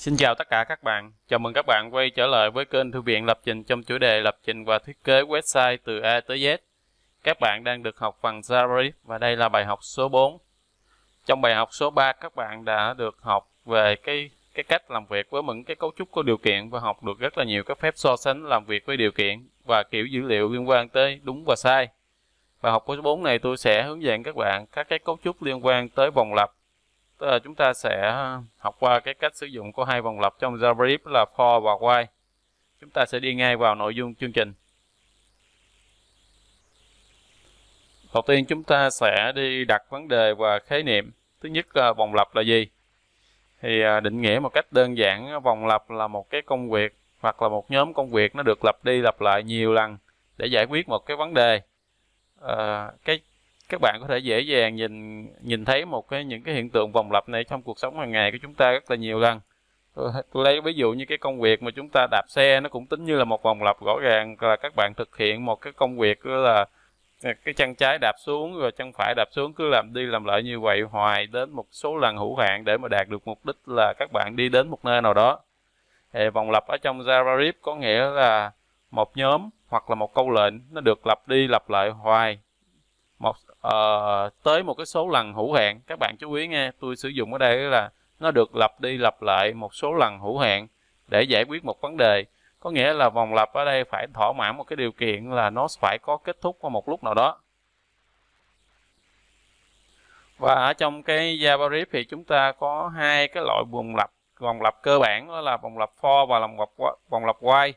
Xin chào tất cả các bạn. Chào mừng các bạn quay trở lại với kênh Thư viện Lập trình trong chủ đề Lập trình và thiết kế website từ A tới Z. Các bạn đang được học phần JavaScript và đây là bài học số 4. Trong bài học số 3 các bạn đã được học về cái cái cách làm việc với những cái cấu trúc có điều kiện và học được rất là nhiều các phép so sánh làm việc với điều kiện và kiểu dữ liệu liên quan tới đúng và sai. Bài học số 4 này tôi sẽ hướng dẫn các bạn các cái cấu trúc liên quan tới vòng lặp Ờ, chúng ta sẽ học qua cái cách sử dụng của hai vòng lặp trong JavaScript là for và while. Chúng ta sẽ đi ngay vào nội dung chương trình. Đầu tiên chúng ta sẽ đi đặt vấn đề và khái niệm. Thứ nhất là vòng lặp là gì? Thì à, định nghĩa một cách đơn giản vòng lặp là một cái công việc hoặc là một nhóm công việc nó được lặp đi lặp lại nhiều lần để giải quyết một cái vấn đề. À, cái các bạn có thể dễ dàng nhìn nhìn thấy một cái những cái hiện tượng vòng lặp này trong cuộc sống hàng ngày của chúng ta rất là nhiều lần tôi, tôi lấy ví dụ như cái công việc mà chúng ta đạp xe nó cũng tính như là một vòng lặp rõ ràng là các bạn thực hiện một cái công việc là cái chân trái đạp xuống rồi chân phải đạp xuống cứ làm đi làm lại như vậy hoài đến một số lần hữu hạn để mà đạt được mục đích là các bạn đi đến một nơi nào đó thì vòng lặp ở trong JavaScript có nghĩa là một nhóm hoặc là một câu lệnh nó được lặp đi lặp lại hoài một uh, tới một cái số lần hữu hạn các bạn chú ý nghe tôi sử dụng ở đây là nó được lặp đi lặp lại một số lần hữu hạn để giải quyết một vấn đề có nghĩa là vòng lặp ở đây phải thỏa mãn một cái điều kiện là nó phải có kết thúc vào một lúc nào đó và ở trong cái JavaScript thì chúng ta có hai cái loại vòng lặp vòng lặp cơ bản đó là vòng lặp for và vòng lặp vòng lặp while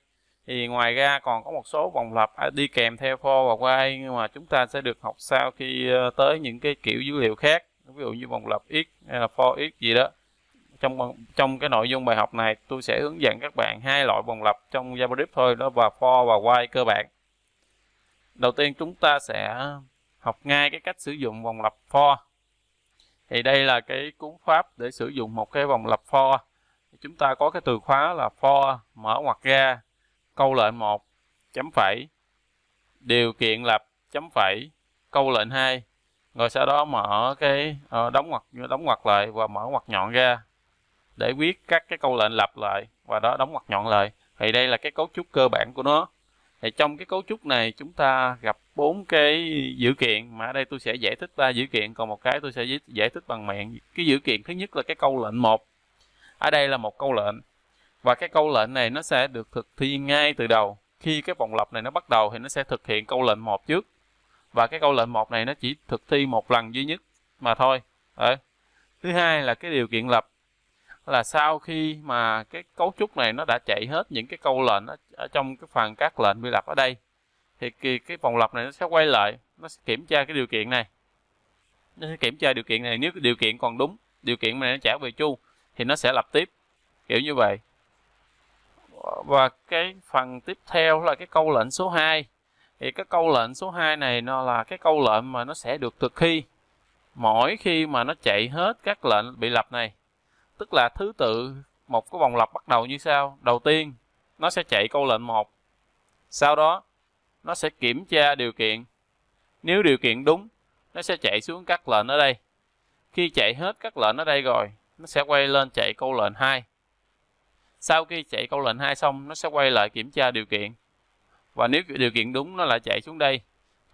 thì ngoài ra còn có một số vòng lập à, đi kèm theo for và while nhưng mà chúng ta sẽ được học sau khi ờ, tới những cái kiểu dữ liệu khác ví dụ như vòng lập x hay là for x gì đó trong trong cái nội dung bài học này tôi sẽ hướng dẫn các bạn hai loại vòng lập trong JavaScript thôi đó và for và while cơ bản đầu tiên chúng ta sẽ học ngay cái cách sử dụng vòng lập for thì đây là cái cú pháp để sử dụng một cái vòng lập for chúng ta có cái từ khóa là for mở ngoặc ra câu lệnh 1 chấm phẩy điều kiện lập chấm phẩy câu lệnh 2 rồi sau đó mở cái ờ, đóng ngoặc đóng ngoặc lại và mở ngoặc nhọn ra để viết các cái câu lệnh lập lại và đó đóng ngoặc nhọn lại thì đây là cái cấu trúc cơ bản của nó thì trong cái cấu trúc này chúng ta gặp bốn cái dữ kiện mà ở đây tôi sẽ giải thích ba dữ kiện còn một cái tôi sẽ giải thích bằng miệng cái dữ kiện thứ nhất là cái câu lệnh một ở đây là một câu lệnh và cái câu lệnh này nó sẽ được thực thi ngay từ đầu. Khi cái vòng lặp này nó bắt đầu thì nó sẽ thực hiện câu lệnh một trước. Và cái câu lệnh một này nó chỉ thực thi một lần duy nhất mà thôi. Đấy. Thứ hai là cái điều kiện lập là sau khi mà cái cấu trúc này nó đã chạy hết những cái câu lệnh ở, ở trong cái phần các lệnh vi lập ở đây thì cái, cái vòng lập này nó sẽ quay lại nó sẽ kiểm tra cái điều kiện này nó sẽ kiểm tra điều kiện này nếu cái điều kiện còn đúng điều kiện mà nó trả về chu thì nó sẽ lập tiếp kiểu như vậy và cái phần tiếp theo là cái câu lệnh số 2 thì cái câu lệnh số 2 này nó là cái câu lệnh mà nó sẽ được thực thi mỗi khi mà nó chạy hết các lệnh bị lập này tức là thứ tự một cái vòng lập bắt đầu như sau đầu tiên nó sẽ chạy câu lệnh 1 sau đó nó sẽ kiểm tra điều kiện nếu điều kiện đúng nó sẽ chạy xuống các lệnh ở đây khi chạy hết các lệnh ở đây rồi nó sẽ quay lên chạy câu lệnh 2 sau khi chạy câu lệnh 2 xong nó sẽ quay lại kiểm tra điều kiện và nếu điều kiện đúng nó lại chạy xuống đây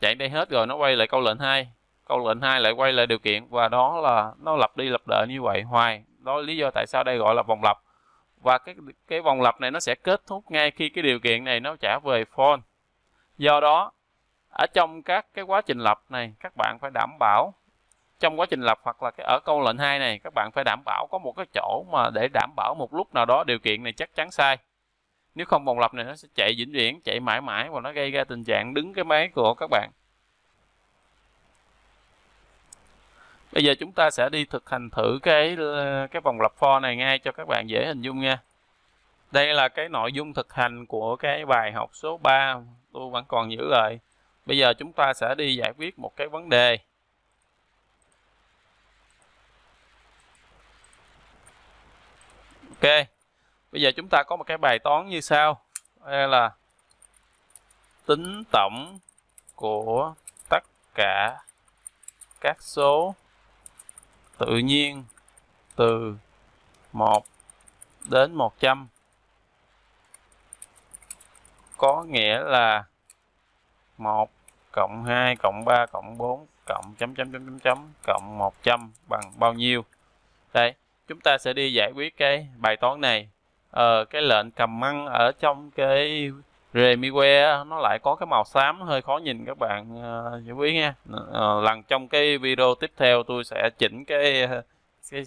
chạy đây hết rồi nó quay lại câu lệnh 2 câu lệnh 2 lại quay lại điều kiện và đó là nó lặp đi lặp lại như vậy hoài đó là lý do tại sao đây gọi là vòng lặp và cái cái vòng lặp này nó sẽ kết thúc ngay khi cái điều kiện này nó trả về phone do đó ở trong các cái quá trình lập này các bạn phải đảm bảo trong quá trình lập hoặc là cái ở câu lệnh 2 này các bạn phải đảm bảo có một cái chỗ mà để đảm bảo một lúc nào đó điều kiện này chắc chắn sai nếu không vòng lập này nó sẽ chạy vĩnh viễn chạy mãi mãi và nó gây ra tình trạng đứng cái máy của các bạn bây giờ chúng ta sẽ đi thực hành thử cái cái vòng lập for này ngay cho các bạn dễ hình dung nha đây là cái nội dung thực hành của cái bài học số 3 tôi vẫn còn giữ lại bây giờ chúng ta sẽ đi giải quyết một cái vấn đề Ok. Bây giờ chúng ta có một cái bài toán như sau. Đây là tính tổng của tất cả các số tự nhiên từ 1 đến 100 có nghĩa là 1 cộng 2 cộng 3 cộng 4 cộng chấm chấm chấm chấm chấm cộng 100 bằng bao nhiêu đây chúng ta sẽ đi giải quyết cái bài toán này ờ, cái lệnh cầm măng ở trong cái Remiware nó lại có cái màu xám hơi khó nhìn các bạn chú uh, ý nha uh, lần trong cái video tiếp theo tôi sẽ chỉnh cái cái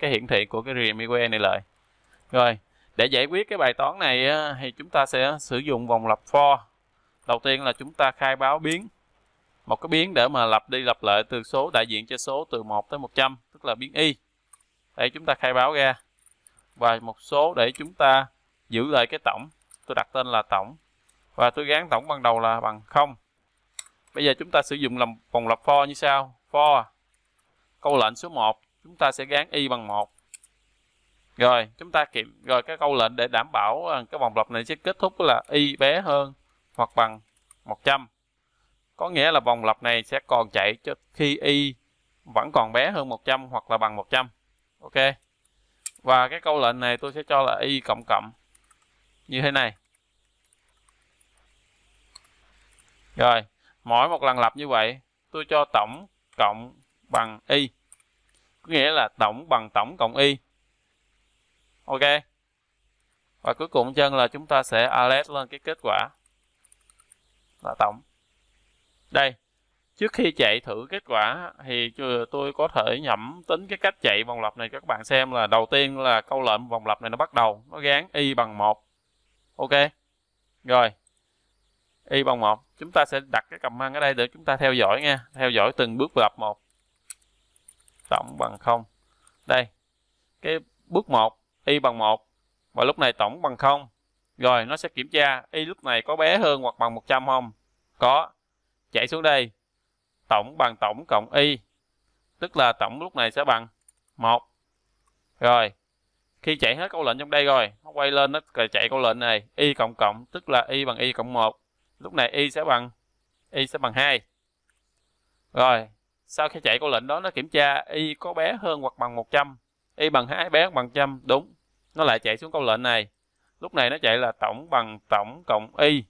cái hiển thị của cái Remiware này lại rồi để giải quyết cái bài toán này thì chúng ta sẽ sử dụng vòng lập for đầu tiên là chúng ta khai báo biến một cái biến để mà lặp đi lặp lại từ số đại diện cho số từ 1 tới 100 tức là biến y để chúng ta khai báo ra và một số để chúng ta giữ lại cái tổng tôi đặt tên là tổng và tôi gán tổng ban đầu là bằng không bây giờ chúng ta sử dụng làm vòng lặp for như sau for câu lệnh số 1 chúng ta sẽ gán y bằng 1 rồi chúng ta kiểm rồi cái câu lệnh để đảm bảo à, cái vòng lặp này sẽ kết thúc là y bé hơn hoặc bằng 100 có nghĩa là vòng lặp này sẽ còn chạy cho khi y vẫn còn bé hơn 100 hoặc là bằng 100 ok và cái câu lệnh này tôi sẽ cho là y cộng cộng như thế này rồi mỗi một lần lập như vậy tôi cho tổng cộng bằng y có nghĩa là tổng bằng tổng cộng y ok và cuối cùng chân là chúng ta sẽ alert lên cái kết quả là tổng đây trước khi chạy thử kết quả thì tôi có thể nhẩm tính cái cách chạy vòng lặp này các bạn xem là đầu tiên là câu lệnh vòng lặp này nó bắt đầu nó gán y bằng một ok rồi y bằng một chúng ta sẽ đặt cái cầm măng ở đây để chúng ta theo dõi nha theo dõi từng bước lặp một tổng bằng không đây cái bước 1 y bằng một và lúc này tổng bằng không. rồi nó sẽ kiểm tra y lúc này có bé hơn hoặc bằng 100 không có chạy xuống đây tổng bằng tổng cộng y tức là tổng lúc này sẽ bằng một rồi khi chạy hết câu lệnh trong đây rồi nó quay lên nó chạy câu lệnh này y cộng cộng tức là y bằng y cộng một lúc này y sẽ bằng y sẽ bằng hai rồi sau khi chạy câu lệnh đó nó kiểm tra y có bé hơn hoặc bằng 100 y bằng hai bé bằng trăm đúng nó lại chạy xuống câu lệnh này lúc này nó chạy là tổng bằng tổng cộng y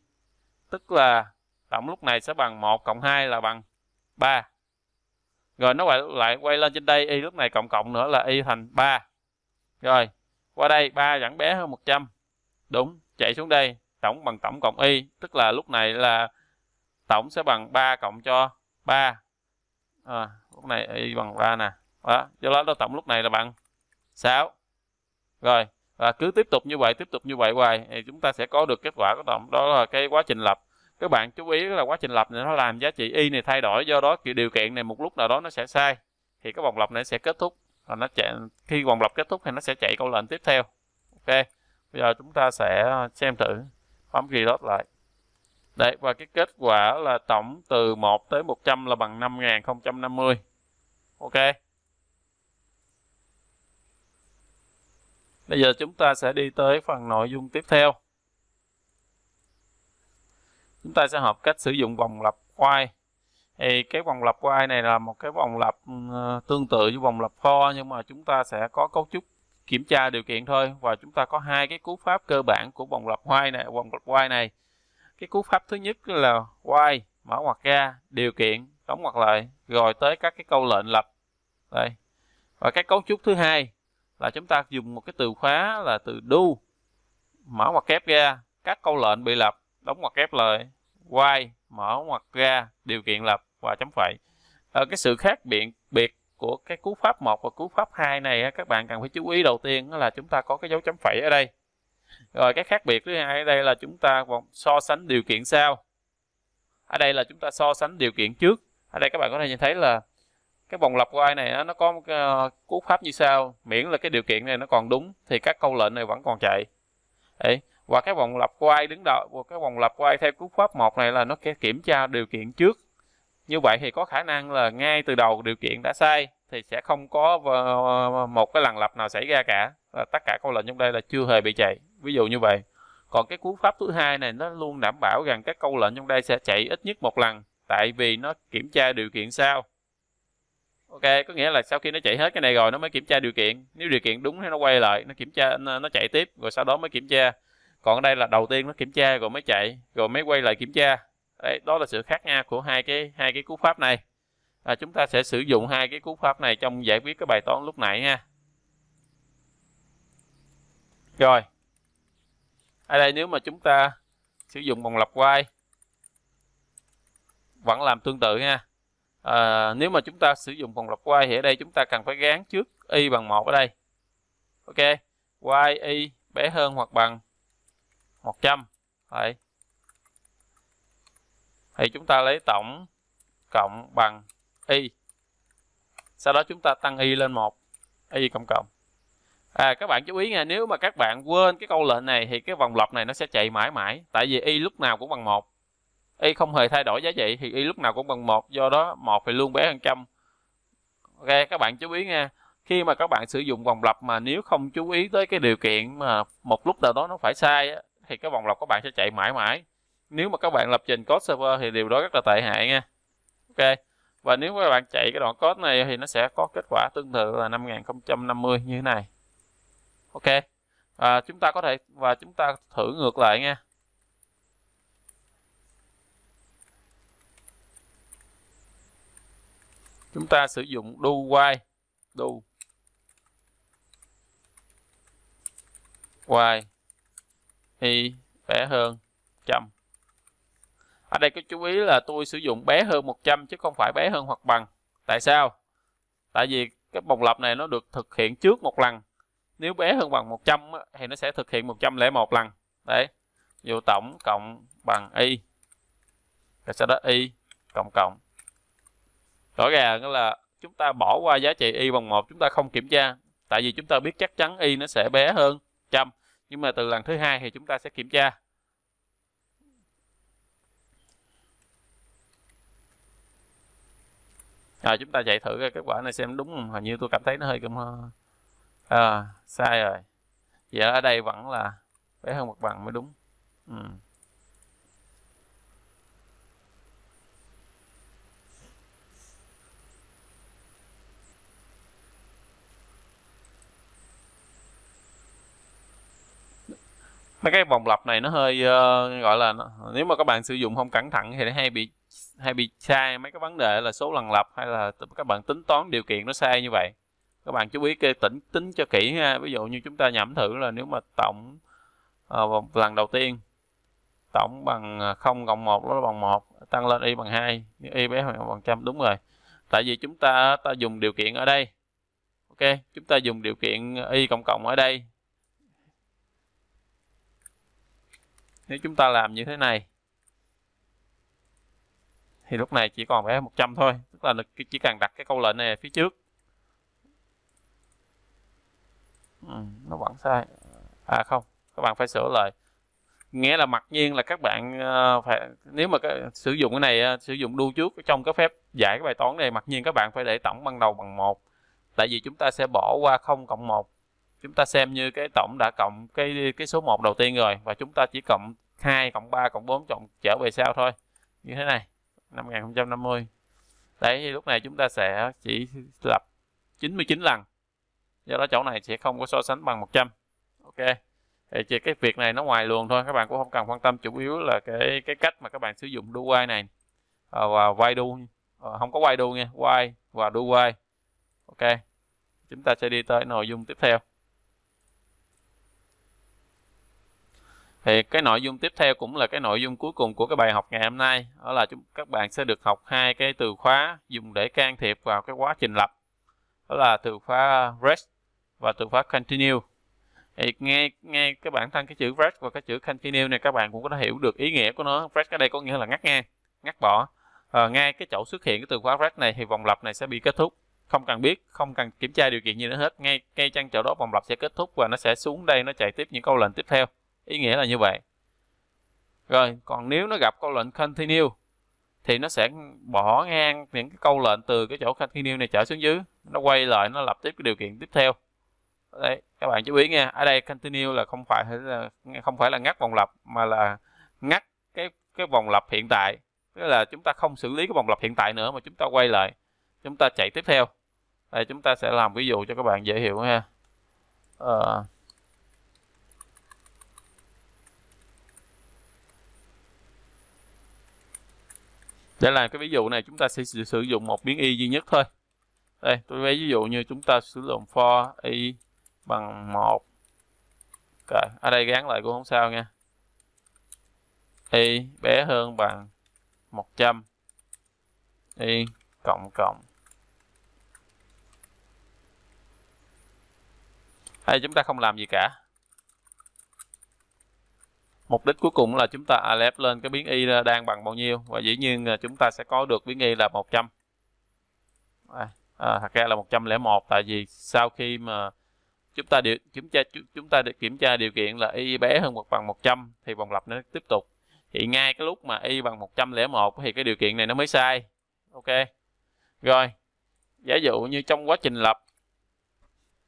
tức là tổng lúc này sẽ bằng 1 cộng 2 là bằng 3 rồi nó lại, lại quay lên trên đây y lúc này cộng cộng nữa là y thành 3 rồi qua đây 3 vẫn bé hơn 100 đúng chạy xuống đây tổng bằng tổng cộng y tức là lúc này là tổng sẽ bằng 3 cộng cho 3 à, ờ, lúc này y bằng 3 nè đó do đó tổng lúc này là bằng 6 rồi và cứ tiếp tục như vậy tiếp tục như vậy hoài thì chúng ta sẽ có được kết quả của tổng đó là cái quá trình lập các bạn chú ý là quá trình lập này nó làm giá trị y này thay đổi do đó điều kiện này một lúc nào đó nó sẽ sai thì cái vòng lặp này sẽ kết thúc và nó chạy khi vòng lặp kết thúc thì nó sẽ chạy câu lệnh tiếp theo ok bây giờ chúng ta sẽ xem thử bấm reload lại Đấy, và cái kết quả là tổng từ 1 tới 100 là bằng 5050. Ok. Bây giờ chúng ta sẽ đi tới phần nội dung tiếp theo chúng ta sẽ học cách sử dụng vòng lặp quay thì cái vòng lặp quay này là một cái vòng lặp ừ, tương tự như vòng lặp for nhưng mà chúng ta sẽ có cấu trúc kiểm tra điều kiện thôi và chúng ta có hai cái cú pháp cơ bản của vòng lặp quay này vòng lặp quay này cái cú pháp thứ nhất là quay mở ngoặc ra điều kiện đóng ngoặc lại rồi tới các cái câu lệnh lập đây và cái cấu trúc thứ hai là chúng ta dùng một cái từ khóa là từ do mở ngoặc kép ra các câu lệnh bị lập đóng ngoặc kép lại quay mở ngoặc ra điều kiện lập và chấm phẩy ở ờ, cái sự khác biệt biệt của cái cú pháp 1 và cú pháp 2 này các bạn cần phải chú ý đầu tiên là chúng ta có cái dấu chấm phẩy ở đây rồi cái khác biệt thứ hai ở đây là chúng ta so sánh điều kiện sau ở đây là chúng ta so sánh điều kiện trước ở đây các bạn có thể nhìn thấy là cái vòng lập quay này nó có một ờ, cú pháp như sau miễn là cái điều kiện này nó còn đúng thì các câu lệnh này vẫn còn chạy Đấy và cái vòng lặp của ai đứng đầu của cái vòng lặp của ai theo cú pháp một này là nó kiểm tra điều kiện trước như vậy thì có khả năng là ngay từ đầu điều kiện đã sai thì sẽ không có ờ, một cái lần lặp nào xảy ra cả và tất cả câu lệnh trong đây là chưa hề bị chạy ví dụ như vậy còn cái cú pháp thứ hai này nó luôn đảm bảo rằng các câu lệnh trong đây sẽ chạy ít nhất một lần tại vì nó kiểm tra điều kiện sau ok có nghĩa là sau khi nó chạy hết cái này rồi nó mới kiểm tra điều kiện nếu điều kiện đúng thì nó quay lại nó kiểm tra nó chạy tiếp rồi sau đó mới kiểm tra còn ở đây là đầu tiên nó kiểm tra rồi mới chạy rồi mới quay lại kiểm tra Đấy, đó là sự khác nhau của hai cái hai cái cú pháp này à, chúng ta sẽ sử dụng hai cái cú pháp này trong giải quyết cái bài toán lúc nãy ha rồi ở đây nếu mà chúng ta sử dụng vòng lặp quay vẫn làm tương tự ha à, nếu mà chúng ta sử dụng vòng lặp quay thì ở đây chúng ta cần phải gán trước y bằng một ở đây ok y bé hơn hoặc bằng 100 Đấy. thì chúng ta lấy tổng cộng bằng y sau đó chúng ta tăng y lên một y cộng cộng à các bạn chú ý nha nếu mà các bạn quên cái câu lệnh này thì cái vòng lặp này nó sẽ chạy mãi mãi tại vì y lúc nào cũng bằng một y không hề thay đổi giá trị thì y lúc nào cũng bằng một do đó một thì luôn bé hơn trăm ok các bạn chú ý nha khi mà các bạn sử dụng vòng lặp mà nếu không chú ý tới cái điều kiện mà một lúc nào đó nó phải sai á, thì cái vòng lọc các bạn sẽ chạy mãi mãi nếu mà các bạn lập trình code server thì điều đó rất là tệ hại nha ok và nếu các bạn chạy cái đoạn code này thì nó sẽ có kết quả tương tự là 5050 như thế này ok và chúng ta có thể và chúng ta thử ngược lại nha chúng ta sử dụng do while do while thì bé hơn 100. ở đây có chú ý là tôi sử dụng bé hơn 100 chứ không phải bé hơn hoặc bằng tại sao tại vì cái vòng lặp này nó được thực hiện trước một lần nếu bé hơn bằng 100 thì nó sẽ thực hiện 101 lần đấy vô tổng cộng bằng y rồi sau đó y cộng cộng rõ ràng là chúng ta bỏ qua giá trị y bằng một chúng ta không kiểm tra tại vì chúng ta biết chắc chắn y nó sẽ bé hơn 100 nhưng mà từ lần thứ hai thì chúng ta sẽ kiểm tra à, chúng ta chạy thử cái kết quả này xem đúng không hình như tôi cảm thấy nó hơi cũng ờ, à, sai rồi vậy ở đây vẫn là bé hơn mặt bằng mới đúng ừ. mấy cái vòng lặp này nó hơi uh, gọi là nếu mà các bạn sử dụng không cẩn thận thì nó hay bị hay bị sai mấy cái vấn đề là số lần lặp hay là các bạn tính toán điều kiện nó sai như vậy các bạn chú ý kê tính tính cho kỹ ha ví dụ như chúng ta nhẩm thử là nếu mà tổng uh, lần đầu tiên tổng bằng 0 ờ, cộng 1 nó bằng 1 tăng lên y bằng 2 y bé bằng trăm đúng rồi tại vì chúng ta ta dùng điều kiện ở đây ok chúng ta dùng điều kiện y cộng cộng ở đây nếu chúng ta làm như thế này thì lúc này chỉ còn phải 100 thôi tức là chỉ cần đặt cái câu lệnh này phía trước ừ, nó vẫn sai à không các bạn phải sửa lại nghĩa là mặc nhiên là các bạn ờ, phải nếu mà sử dụng cái này ờ, sử dụng đu trước trong cái phép giải cái bài toán này mặc nhiên các bạn phải để tổng ban đầu bằng một tại vì chúng ta sẽ bỏ qua 0 cộng 1 chúng ta xem như cái tổng đã cộng cái cái số 1 đầu tiên rồi và chúng ta chỉ cộng 2 cộng 3 cộng 4 cộng trở về sau thôi như thế này 5050 đấy thì lúc này chúng ta sẽ chỉ lập 99 lần do đó chỗ này sẽ không có so sánh bằng 100 ok thì chỉ cái việc này nó ngoài luồng thôi các bạn cũng không cần quan tâm chủ yếu là cái cái cách mà các bạn sử dụng do quay này ờ, và quay do ờ, không có quay do nha quay và do quay ok chúng ta sẽ đi tới nội dung tiếp theo thì cái nội dung tiếp theo cũng là cái nội dung cuối cùng của cái bài học ngày hôm nay đó là chúng các bạn sẽ được học hai cái từ khóa dùng để can thiệp vào cái quá trình lập đó là từ khóa rest và từ khóa continue thì nghe nghe cái bản thân cái chữ rest và cái chữ continue này các bạn cũng có thể hiểu được ý nghĩa của nó rest ở đây có nghĩa là ngắt ngang ngắt bỏ à, ngay cái chỗ xuất hiện cái từ khóa rest này thì vòng lặp này sẽ bị kết thúc không cần biết không cần kiểm tra điều kiện gì nữa hết ngay ngay chân chỗ đó vòng lặp sẽ kết thúc và nó sẽ xuống đây nó chạy tiếp những câu lệnh tiếp theo ý nghĩa là như vậy rồi còn nếu nó gặp câu lệnh continue thì nó sẽ bỏ ngang những cái câu lệnh từ cái chỗ continue này trở xuống dưới nó quay lại nó lập tiếp cái điều kiện tiếp theo đấy các bạn chú ý nghe ở đây continue là không phải là không phải là ngắt vòng lặp mà là ngắt cái cái vòng lặp hiện tại tức là chúng ta không xử lý cái vòng lặp hiện tại nữa mà chúng ta quay lại chúng ta chạy tiếp theo đây chúng ta sẽ làm ví dụ cho các bạn dễ hiểu ha uh, để làm cái ví dụ này chúng ta sẽ sử dụng một biến y duy nhất thôi đây tôi lấy ví dụ như chúng ta sử dụng for y bằng một okay. ở đây gán lại cũng không sao nha y bé hơn bằng 100 y cộng cộng đây chúng ta không làm gì cả mục đích cuối cùng là chúng ta aleph lên cái biến y đang bằng bao nhiêu và dĩ nhiên à, chúng ta sẽ có được biến y là 100 à, à, thật ra là 101 tại vì sau khi mà chúng ta điều kiểm tra chúng ta được kiểm tra điều kiện là y bé hơn hoặc bằng 100 thì vòng lặp nó tiếp tục thì ngay cái lúc mà y bằng 101 thì cái điều kiện này nó mới sai ok rồi giả dụ như trong quá trình lập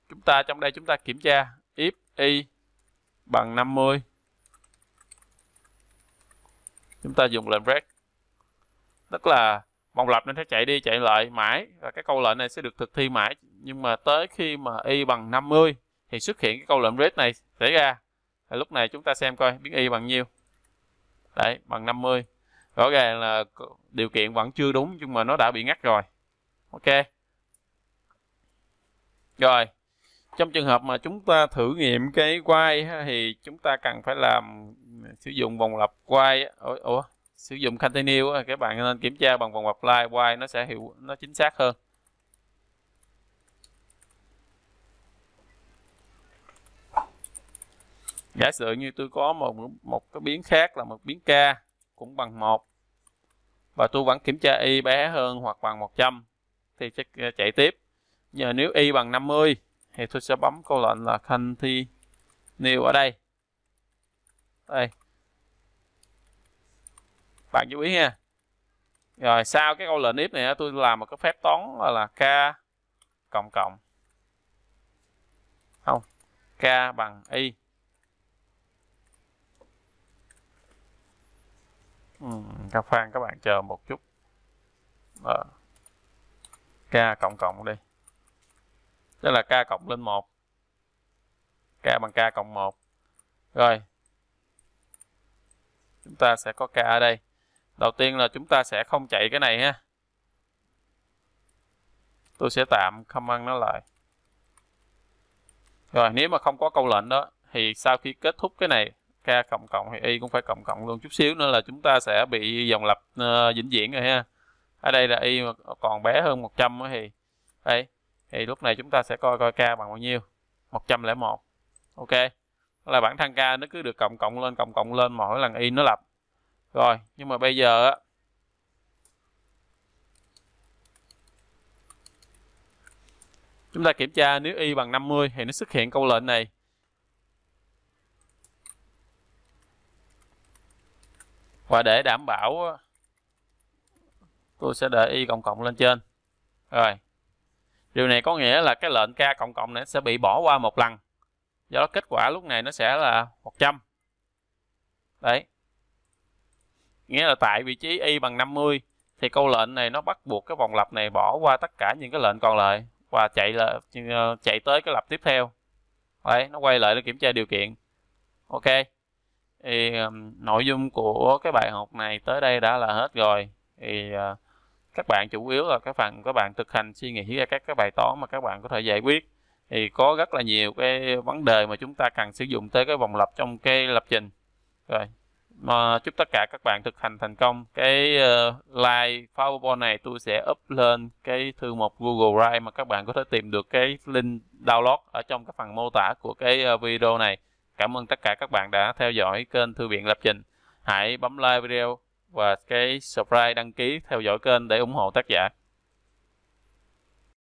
chúng ta trong đây chúng ta kiểm tra if y bằng 50 chúng ta dùng lệnh break tức là vòng lặp nó sẽ chạy đi chạy lại mãi và cái câu lệnh này sẽ được thực thi mãi nhưng mà tới khi mà y bằng 50 thì xuất hiện cái câu lệnh break này xảy ra thì lúc này chúng ta xem coi biến y bằng nhiêu đấy bằng 50 rõ ràng là điều kiện vẫn chưa đúng nhưng mà nó đã bị ngắt rồi ok rồi trong trường hợp mà chúng ta thử nghiệm cái quay thì chúng ta cần phải làm sử dụng vòng lặp quay ủa, sử dụng continue các bạn nên kiểm tra bằng vòng lặp line quay nó sẽ hiệu nó chính xác hơn giả sử như tôi có một một cái biến khác là một biến k cũng bằng một và tôi vẫn kiểm tra y bé hơn hoặc bằng 100 thì chắc ờ, chạy tiếp giờ nếu y bằng 50 thì tôi sẽ bấm câu lệnh là continue ở đây đây bạn chú ý nha rồi sau cái câu lệnh if này tôi làm một cái phép toán là, là k cộng cộng không k bằng y các phan các bạn chờ một chút à. k cộng cộng đi tức là k cộng lên 1 k bằng k cộng 1 rồi chúng ta sẽ có k ở đây đầu tiên là chúng ta sẽ không chạy cái này ha tôi sẽ tạm không ăn nó lại rồi nếu mà không có câu lệnh đó thì sau khi kết thúc cái này k cộng cộng thì y cũng phải cộng cộng luôn chút xíu nữa là chúng ta sẽ bị dòng lập uh, ờ, vĩnh viễn rồi ha ở đây là y mà còn bé hơn 100 thì đây thì lúc này chúng ta sẽ coi coi k bằng bao nhiêu 101 ok là bản thân k nó cứ được cộng cộng lên cộng cộng lên mỗi lần y nó lập rồi, nhưng mà bây giờ á Chúng ta kiểm tra nếu y bằng 50 thì nó xuất hiện câu lệnh này. Và để đảm bảo tôi sẽ để y cộng cộng lên trên. Rồi. Điều này có nghĩa là cái lệnh k cộng cộng này sẽ bị bỏ qua một lần. Do đó kết quả lúc này nó sẽ là 100. Đấy, nghĩa là tại vị trí y bằng 50 thì câu lệnh này nó bắt buộc cái vòng lặp này bỏ qua tất cả những cái lệnh còn lại và chạy là ờ, chạy tới cái lặp tiếp theo đấy nó quay lại để kiểm tra điều kiện ok thì nội dung của cái bài học này tới đây đã là hết rồi thì ờ, các bạn chủ yếu là các phần các bạn thực hành suy nghĩ ra các cái bài toán mà các bạn có thể giải quyết thì có rất là nhiều cái vấn đề mà chúng ta cần sử dụng tới cái vòng lặp trong cái lập trình rồi mà chúc tất cả các bạn thực hành thành công cái uh, ờ, live powerpoint này tôi sẽ up lên cái thư mục google drive mà các bạn có thể tìm được cái link download ở trong các phần mô tả của cái ờ, video này cảm ơn tất cả các bạn đã theo dõi kênh thư viện lập trình hãy bấm like video và cái subscribe đăng ký theo dõi kênh để ủng hộ tác giả